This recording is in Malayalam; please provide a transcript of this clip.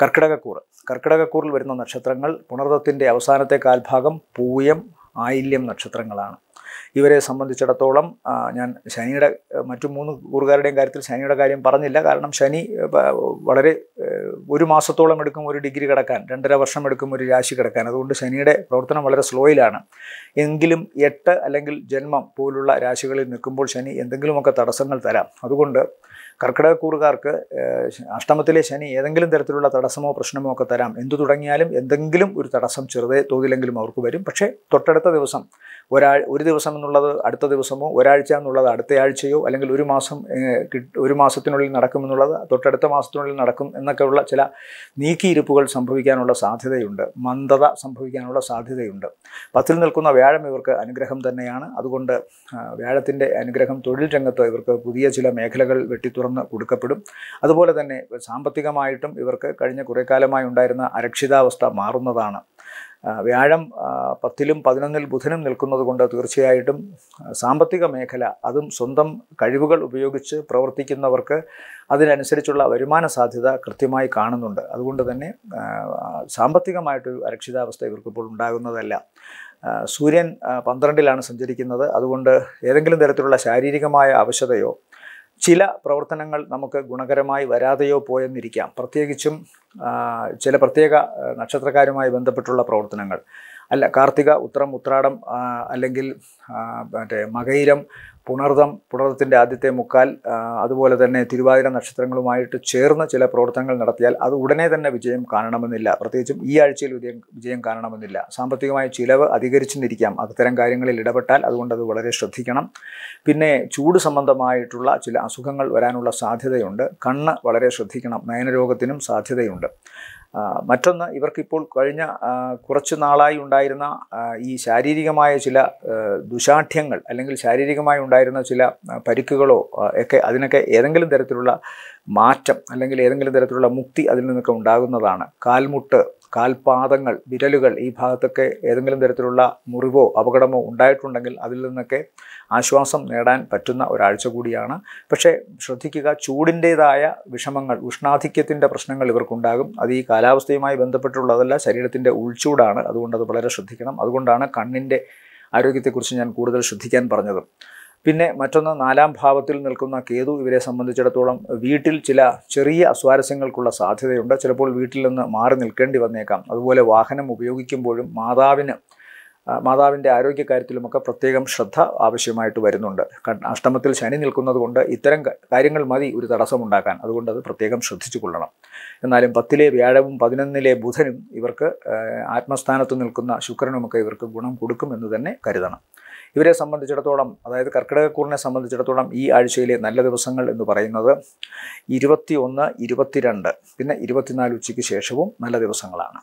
കർക്കിടകക്കൂറ് കർക്കിടകക്കൂറിൽ വരുന്ന നക്ഷത്രങ്ങൾ പുണർദത്തിൻ്റെ അവസാനത്തെ കാൽഭാഗം പൂയം ആയില്യം നക്ഷത്രങ്ങളാണ് ഇവരെ സംബന്ധിച്ചിടത്തോളം ഞാൻ ശനിയുടെ മറ്റു മൂന്ന് കൂറുകാരുടെയും കാര്യത്തിൽ ശനിയുടെ കാര്യം പറഞ്ഞില്ല കാരണം ശനി വളരെ ഒരു മാസത്തോളം എടുക്കും ഒരു ഡിഗ്രി കിടക്കാൻ രണ്ടര വർഷം എടുക്കും ഒരു രാശി കിടക്കാൻ അതുകൊണ്ട് ശനിയുടെ പ്രവർത്തനം വളരെ സ്ലോയിലാണ് എങ്കിലും എട്ട് അല്ലെങ്കിൽ ജന്മം പോലുള്ള രാശികളിൽ നിൽക്കുമ്പോൾ ശനി എന്തെങ്കിലുമൊക്കെ തടസ്സങ്ങൾ തരാം അതുകൊണ്ട് കർക്കിടകക്കൂറുകാർക്ക് അഷ്ടമത്തിലെ ശനി ഏതെങ്കിലും തരത്തിലുള്ള തടസ്സമോ പ്രശ്നമോ ഒക്കെ തരാം എന്തു തുടങ്ങിയാലും എന്തെങ്കിലും ഒരു തടസ്സം ചെറുതേ തോതിലെങ്കിലും അവർക്ക് വരും പക്ഷേ തൊട്ടടുത്ത ദിവസം ഒരാൾ ഒരു ദിവസം എന്നുള്ളത് അടുത്ത ദിവസമോ ഒരാഴ്ച എന്നുള്ളത് അടുത്ത ആഴ്ചയോ അല്ലെങ്കിൽ ഒരു മാസം ഒരു മാസത്തിനുള്ളിൽ നടക്കുമെന്നുള്ളത് തൊട്ടടുത്ത മാസത്തിനുള്ളിൽ നടക്കും എന്നൊക്കെയുള്ള ചില നീക്കിയിരിപ്പുകൾ സംഭവിക്കാനുള്ള സാധ്യതയുണ്ട് മന്ദത സംഭവിക്കാനുള്ള സാധ്യതയുണ്ട് പത്തിൽ നിൽക്കുന്ന വ്യാഴം ഇവർക്ക് അനുഗ്രഹം തന്നെയാണ് അതുകൊണ്ട് വ്യാഴത്തിൻ്റെ അനുഗ്രഹം തൊഴിൽ രംഗത്ത് ഇവർക്ക് പുതിയ ചില മേഖലകൾ വെട്ടിത്തുറ തുറന്ന് കൊടുക്കപ്പെടും അതുപോലെ തന്നെ സാമ്പത്തികമായിട്ടും ഇവർക്ക് കഴിഞ്ഞ കുറേ കാലമായി ഉണ്ടായിരുന്ന അരക്ഷിതാവസ്ഥ മാറുന്നതാണ് വ്യാഴം പത്തിലും പതിനൊന്നിൽ ബുധനും നിൽക്കുന്നത് കൊണ്ട് തീർച്ചയായിട്ടും സാമ്പത്തിക മേഖല അതും സ്വന്തം കഴിവുകൾ ഉപയോഗിച്ച് പ്രവർത്തിക്കുന്നവർക്ക് അതിനനുസരിച്ചുള്ള വരുമാന സാധ്യത കൃത്യമായി കാണുന്നുണ്ട് അതുകൊണ്ട് തന്നെ സാമ്പത്തികമായിട്ടൊരു അരക്ഷിതാവസ്ഥ ഇവർക്കിപ്പോൾ ഉണ്ടാകുന്നതല്ല സൂര്യൻ പന്ത്രണ്ടിലാണ് സഞ്ചരിക്കുന്നത് അതുകൊണ്ട് ഏതെങ്കിലും തരത്തിലുള്ള ശാരീരികമായ ആവശ്യതയോ ചില പ്രവർത്തനങ്ങൾ നമുക്ക് ഗുണകരമായി വരാതെയോ പോയെന്നിരിക്കാം പ്രത്യേകിച്ചും ചില പ്രത്യേക നക്ഷത്രക്കാരുമായി ബന്ധപ്പെട്ടുള്ള പ്രവർത്തനങ്ങൾ അല്ല കാർത്തിക ഉത്രം ഉത്രാടം അല്ലെങ്കിൽ മറ്റേ മകയിരം പുണർതം പുണർതത്തിൻ്റെ ആദ്യത്തെ മുക്കാൽ അതുപോലെ തന്നെ തിരുവാതിര നക്ഷത്രങ്ങളുമായിട്ട് ചേർന്ന് ചില പ്രവർത്തനങ്ങൾ നടത്തിയാൽ അത് ഉടനെ തന്നെ വിജയം കാണണമെന്നില്ല പ്രത്യേകിച്ചും ഈ ആഴ്ചയിൽ വിജയം വിജയം കാണണമെന്നില്ല സാമ്പത്തികമായ ചിലവ് അധികരിച്ചെന്നിരിക്കാം അത്തരം കാര്യങ്ങളിൽ ഇടപെട്ടാൽ അതുകൊണ്ട് അത് വളരെ ശ്രദ്ധിക്കണം പിന്നെ ചൂട് സംബന്ധമായിട്ടുള്ള ചില അസുഖങ്ങൾ വരാനുള്ള സാധ്യതയുണ്ട് കണ്ണ് വളരെ ശ്രദ്ധിക്കണം നയനരോഗത്തിനും സാധ്യതയുണ്ട് മറ്റൊന്ന് ഇവർക്കിപ്പോൾ കഴിഞ്ഞ കുറച്ച് നാളായി ഉണ്ടായിരുന്ന ഈ ശാരീരികമായ ചില ദുശാഠ്യങ്ങൾ അല്ലെങ്കിൽ ശാരീരികമായി ഉണ്ടായിരുന്ന ചില പരിക്കുകളോ ഒക്കെ അതിനൊക്കെ ഏതെങ്കിലും തരത്തിലുള്ള മാറ്റം അല്ലെങ്കിൽ ഏതെങ്കിലും തരത്തിലുള്ള മുക്തി അതിൽ നിന്നൊക്കെ ഉണ്ടാകുന്നതാണ് കാൽമുട്ട് കാൽപാദങ്ങൾ വിരലുകൾ ഈ ഭാഗത്തൊക്കെ ഏതെങ്കിലും തരത്തിലുള്ള മുറിവോ അപകടമോ ഉണ്ടായിട്ടുണ്ടെങ്കിൽ അതിൽ നിന്നൊക്കെ ആശ്വാസം നേടാൻ പറ്റുന്ന ഒരാഴ്ച കൂടിയാണ് പക്ഷേ ശ്രദ്ധിക്കുക ചൂടിൻ്റേതായ വിഷമങ്ങൾ ഉഷ്ണാധിക്യത്തിൻ്റെ പ്രശ്നങ്ങൾ ഇവർക്കുണ്ടാകും അത് ഈ കാലാവസ്ഥയുമായി ബന്ധപ്പെട്ടുള്ളതല്ല ശരീരത്തിൻ്റെ ഉൾച്ചൂടാണ് അതുകൊണ്ട് അത് വളരെ ശ്രദ്ധിക്കണം അതുകൊണ്ടാണ് കണ്ണിൻ്റെ ആരോഗ്യത്തെക്കുറിച്ച് ഞാൻ കൂടുതൽ ശ്രദ്ധിക്കാൻ പറഞ്ഞത് പിന്നെ മറ്റൊന്ന് നാലാം ഭാവത്തിൽ നിൽക്കുന്ന കേതു ഇവരെ സംബന്ധിച്ചിടത്തോളം വീട്ടിൽ ചില ചെറിയ അസ്വാരസ്യങ്ങൾക്കുള്ള സാധ്യതയുണ്ട് ചിലപ്പോൾ വീട്ടിൽ നിന്ന് മാറി നിൽക്കേണ്ടി വന്നേക്കാം അതുപോലെ വാഹനം ഉപയോഗിക്കുമ്പോഴും മാതാവിന് മാതാവിൻ്റെ കാര്യത്തിലുമൊക്കെ പ്രത്യേകം ശ്രദ്ധ ആവശ്യമായിട്ട് വരുന്നുണ്ട് അഷ്ടമത്തിൽ ശനി നിൽക്കുന്നത് കൊണ്ട് ഇത്തരം കാര്യങ്ങൾ മതി ഒരു തടസ്സമുണ്ടാക്കാൻ അതുകൊണ്ട് അത് പ്രത്യേകം ശ്രദ്ധിച്ചു കൊള്ളണം എന്നാലും പത്തിലെ വ്യാഴവും പതിനൊന്നിലെ ബുധനും ഇവർക്ക് ആത്മസ്ഥാനത്ത് നിൽക്കുന്ന ശുക്രനുമൊക്കെ ഇവർക്ക് ഗുണം കൊടുക്കുമെന്ന് തന്നെ കരുതണം ഇവരെ സംബന്ധിച്ചിടത്തോളം അതായത് കർക്കിടകക്കൂറിനെ സംബന്ധിച്ചിടത്തോളം ഈ ആഴ്ചയിലെ നല്ല ദിവസങ്ങൾ എന്ന് പറയുന്നത് ഇരുപത്തി ഒന്ന് ഇരുപത്തിരണ്ട് പിന്നെ ഇരുപത്തിനാല് ഉച്ചയ്ക്ക് ശേഷവും നല്ല ദിവസങ്ങളാണ്